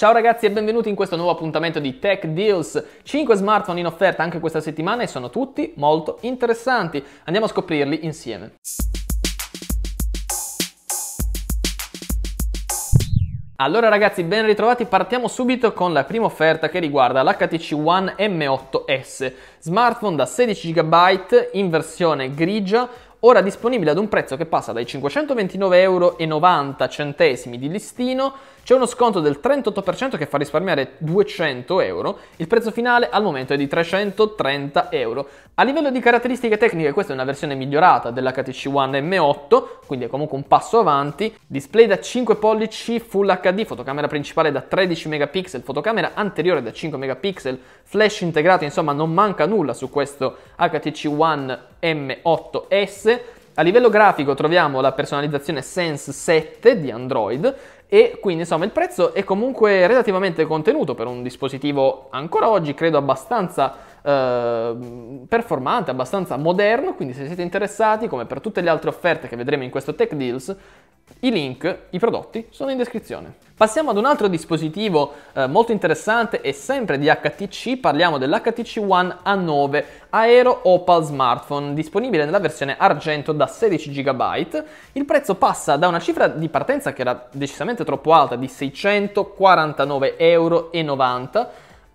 Ciao ragazzi e benvenuti in questo nuovo appuntamento di Tech Deals. 5 smartphone in offerta anche questa settimana e sono tutti molto interessanti. Andiamo a scoprirli insieme. Allora ragazzi, ben ritrovati, partiamo subito con la prima offerta che riguarda l'HTC One M8S, smartphone da 16 GB in versione grigia, ora disponibile ad un prezzo che passa dai 529,90 euro di listino, c'è uno sconto del 38% che fa risparmiare 200 euro, il prezzo finale al momento è di 330 euro. A livello di caratteristiche tecniche questa è una versione migliorata dell'HTC One M8, quindi è comunque un passo avanti, display da 5 pollici Full HD, fotocamera principale da 13 megapixel, fotocamera anteriore da 5 megapixel, flash integrato, insomma non manca nulla su questo HTC One M8S diverse. A livello grafico troviamo la personalizzazione Sense 7 di Android e quindi insomma il prezzo è comunque relativamente contenuto per un dispositivo ancora oggi credo abbastanza ehm, performante, abbastanza moderno, quindi se siete interessati come per tutte le altre offerte che vedremo in questo Tech Deals i link, i prodotti, sono in descrizione. Passiamo ad un altro dispositivo eh, molto interessante e sempre di HTC, parliamo dell'HTC One A9 Aero Opal Smartphone, disponibile nella versione argento da 16 GB. Il prezzo passa da una cifra di partenza che era decisamente troppo alta di 649,90 euro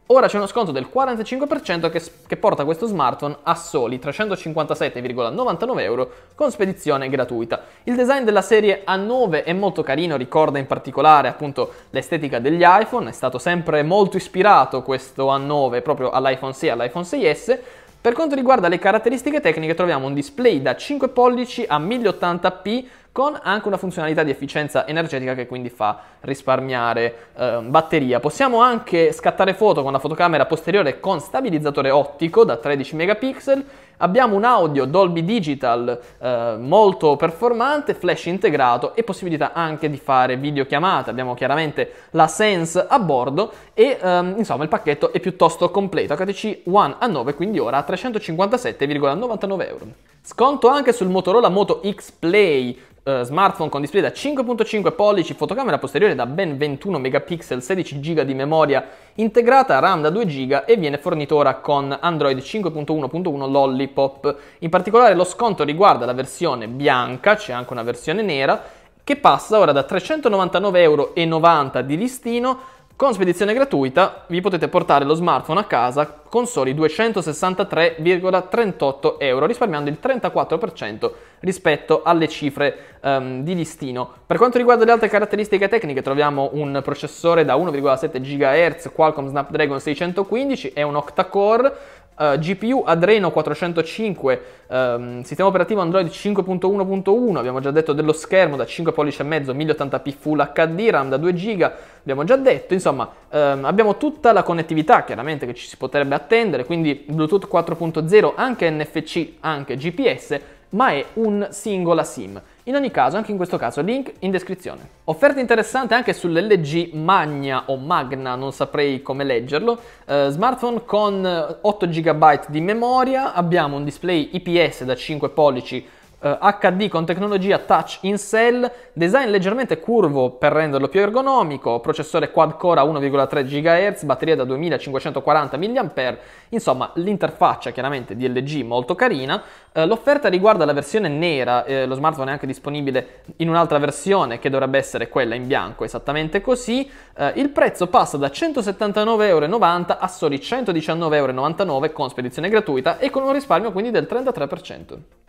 Ora c'è uno sconto del 45% che, che, porta questo smartphone a soli 357,99 euro con spedizione gratuita. Il design della serie A9 è molto carino, ricorda in particolare appunto l'estetica degli iPhone, è stato sempre molto ispirato questo A9 proprio all'iPhone 6 e all'iPhone 6S. Per quanto riguarda le caratteristiche tecniche troviamo un display da 5 pollici a 1080p con anche una funzionalità di efficienza energetica che quindi fa risparmiare eh, batteria. Possiamo anche scattare foto con la fotocamera posteriore con stabilizzatore ottico da 13 megapixel. Abbiamo un audio Dolby Digital eh, molto performante, flash integrato e possibilità anche di fare videochiamate. Abbiamo chiaramente la Sense a bordo e ehm, insomma il pacchetto è piuttosto completo. HTC One a 9, quindi ora a 357,99 euro. Sconto anche sul Motorola Moto X Play, eh, smartphone con display da 5.5 pollici, fotocamera posteriore da ben 21 megapixel, 16 GB di memoria integrata, RAM da 2 GB e viene fornito ora con Android 5.1.1 Lollipop. In particolare lo sconto riguarda la versione bianca, c'è anche una versione nera, che passa ora da 399,90 euro di listino con spedizione gratuita vi potete portare lo smartphone a casa con soli 263,38 euro, risparmiando il 34% rispetto alle cifre um, di listino. Per quanto riguarda le altre caratteristiche tecniche, troviamo un processore da 1,7 GHz Qualcomm Snapdragon 615 e un octa-core Uh, GPU Adreno 405, um, sistema operativo Android 5.1.1, abbiamo già detto dello schermo da 5 pollici e mezzo, 1080p Full HD, RAM da 2 GB, abbiamo già detto, insomma um, abbiamo tutta la connettività chiaramente che ci si potrebbe attendere, quindi Bluetooth 4.0, anche NFC, anche GPS, ma è un singola SIM. In ogni caso, anche in questo caso, link in descrizione. Offerta interessante anche sull'LG Magna o Magna, non saprei come leggerlo, eh, smartphone con 8 GB di memoria, abbiamo un display IPS da 5 pollici eh, HD con tecnologia touch in cell, design leggermente curvo per renderlo più ergonomico, processore quad core a 1,3 GHz, batteria da 2540 mAh, insomma l'interfaccia chiaramente DLG molto carina. Eh, l'offerta riguarda la versione nera, eh, lo smartphone è anche disponibile in un'altra versione che dovrebbe essere quella in bianco, esattamente così. Eh, il prezzo passa da 179,90€ a soli 119,99€ con spedizione gratuita e con un risparmio quindi del 33%.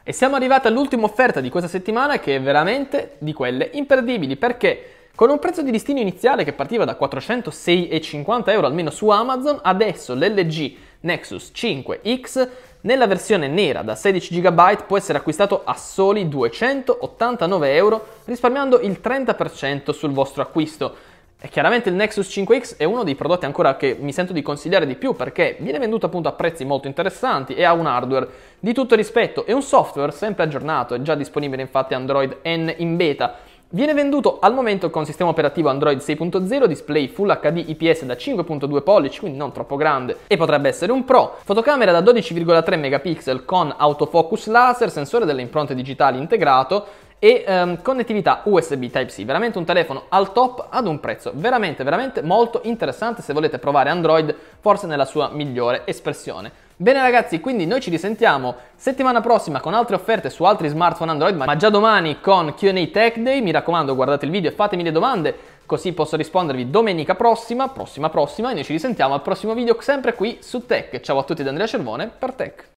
E siamo arrivati all'ultima offerta di questa settimana che è veramente di quelle imperdibili perché con un prezzo di listino iniziale che partiva da 406,50 euro almeno su Amazon, adesso l'LG Nexus 5X nella versione nera da 16 GB può essere acquistato a soli 289 euro risparmiando il 30% sul vostro acquisto. E chiaramente il Nexus 5X è uno dei prodotti ancora che mi sento di consigliare di più perché viene venduto appunto a prezzi molto interessanti e ha un hardware di tutto rispetto e un software sempre aggiornato, è già disponibile infatti Android N in beta. Viene venduto al momento con sistema operativo Android 6.0, display Full HD IPS da 5.2 pollici, quindi non troppo grande, e potrebbe essere un Pro. Fotocamera da 12,3 megapixel con autofocus laser, sensore delle impronte digitali integrato, e ehm, connettività USB Type-C, veramente un telefono al top ad un prezzo veramente veramente molto interessante se volete provare Android forse nella sua migliore espressione. Bene ragazzi, quindi noi ci risentiamo settimana prossima con altre offerte su altri smartphone Android, ma già domani con Q&A Tech Day, mi raccomando guardate il video e fatemi le domande, così posso rispondervi domenica prossima, prossima prossima, e noi ci risentiamo al prossimo video sempre qui su Tech. Ciao a tutti da Andrea Cervone per Tech.